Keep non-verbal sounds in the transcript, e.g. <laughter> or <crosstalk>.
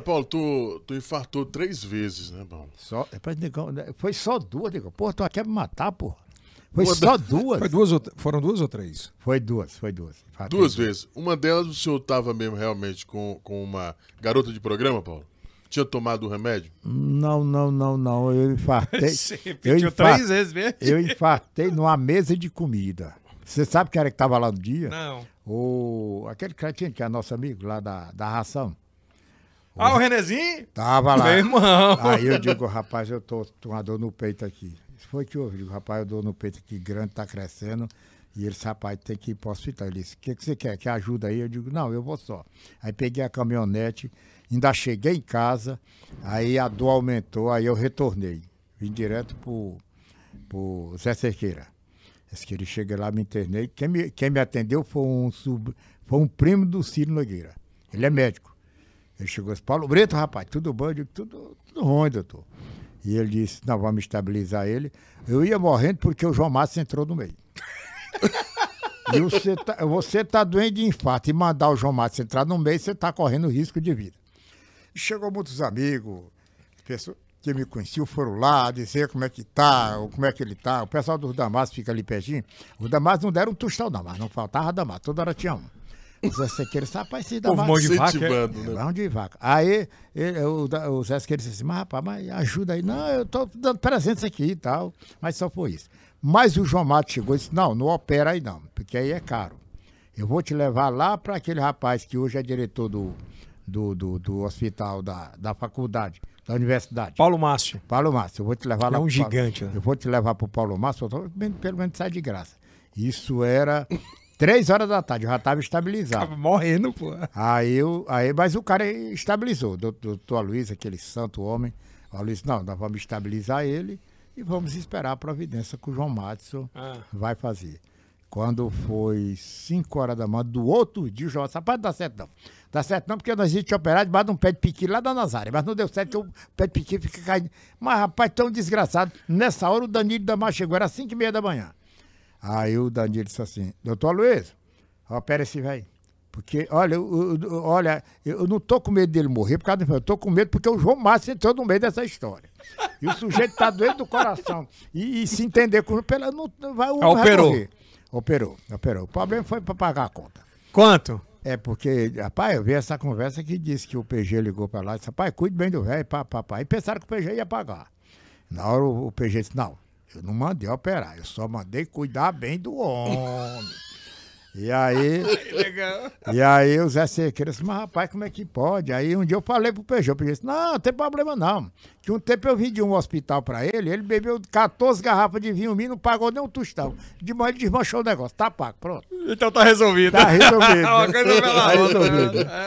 Paulo, tu, tu infartou três vezes, né, Paulo? Só, é né, foi só duas, Negão. Porra, tu quer me matar, porra. Foi só da... duas. Foi duas ou... Foram duas ou três? Foi duas, foi duas. Infartei duas vezes. Uma delas o senhor estava mesmo realmente com, com uma garota de programa, Paulo? Tinha tomado o remédio? Não, não, não, não. Eu infartei. Você <laughs> eu infartei, três vezes mesmo? Eu infartei numa mesa de comida. Você sabe quem era que estava lá no dia? Não. O, aquele cretinho que é nosso amigo lá da, da ração. Ah, o Renezinho? Tava lá. Meu irmão. Aí eu digo, rapaz, eu tô com uma dor no peito aqui. Isso foi que eu digo, rapaz, eu dou no peito aqui grande, tá crescendo. E ele disse, rapaz, tem que ir para o hospital. Ele disse, o que, que você quer? Quer ajuda aí? Eu digo, não, eu vou só. Aí peguei a caminhonete, ainda cheguei em casa, aí a dor aumentou, aí eu retornei. Vim direto pro, pro Zé Cerqueira. Disse que ele chega lá, me internei. Quem me, quem me atendeu foi um, sub, foi um primo do Ciro Nogueira. Ele é médico. Ele chegou e disse, Paulo Brito, rapaz, tudo bom? Eu digo, tudo, tudo ruim, doutor. E ele disse, nós vamos estabilizar ele. Eu ia morrendo porque o João Márcio entrou no meio. <laughs> e você tá, você tá doente de infarto e mandar o João Márcio entrar no meio, você tá correndo risco de vida. E chegou muitos amigos, pessoas que me conheciam foram lá dizer como é que tá, ou como é que ele tá. O pessoal do Damas fica ali pertinho. Os Damas não deram um tostão, não, mas não faltava Damas, toda hora tinha um. Zé Sequeira disse, rapaz, se dá uma... mão de vaca. É, né? É mão de vaca. Aí ele, o, o Zé Sequeira disse assim, mas rapaz, mas ajuda aí. Não, eu estou dando presentes aqui e tal. Mas só foi isso. Mas o João Mato chegou e disse, não, não opera aí não, porque aí é caro. Eu vou te levar lá para aquele rapaz que hoje é diretor do, do, do, do hospital da, da faculdade da universidade. Paulo Márcio. Paulo Márcio, eu vou te levar lá. É um gigante. né? Eu vou te levar para o Paulo Márcio, pelo menos sai de graça. Isso era Três horas da tarde, eu já estava estabilizado. Tava morrendo, pô. Aí, eu, aí, mas o cara estabilizou. Doutor Luiz, aquele santo homem, o Luiz, não, nós vamos estabilizar ele e vamos esperar a providência que o João Matson ah. vai fazer. Quando foi cinco horas da manhã do outro dia, o João disse, rapaz, não dá certo não. Dá certo não, porque nós íamos te operar debaixo de um pé de piqui lá da Nazária. Mas não deu certo, que o pé de piqui fica caindo. Mas, rapaz, tão desgraçado. Nessa hora, o Danilo Damar chegou, era cinco e meia da manhã. Aí o Danilo disse assim, doutor Luiz, opera esse velho. Porque, olha, eu, eu, olha, eu não tô com medo dele morrer por causa do... Eu tô com medo porque o João Márcio entrou no meio dessa história. E o sujeito tá doente do coração. E, e se entender com pela, não, vai, o operou. Vai operou, operou. O problema foi para pagar a conta. Quanto? É porque, rapaz, eu vi essa conversa que disse que o PG ligou para lá e disse, rapaz, cuide bem do velho, papai. E pensaram que o PG ia pagar. Na hora o PG disse, não, eu não mandei operar, eu só mandei cuidar bem do homem. E aí, e aí o Zé Sequeira disse, mas rapaz, como é que pode? Aí um dia eu falei pro Peugeot, ele disse, não, não tem problema não. Que um tempo eu vim de um hospital pra ele, ele bebeu 14 garrafas de vinho e não pagou nem um tostão. De manhã ele desmanchou o negócio, tá pago, pronto. Então tá resolvido. Tá resolvido. <laughs> Tá né? resolvido. É.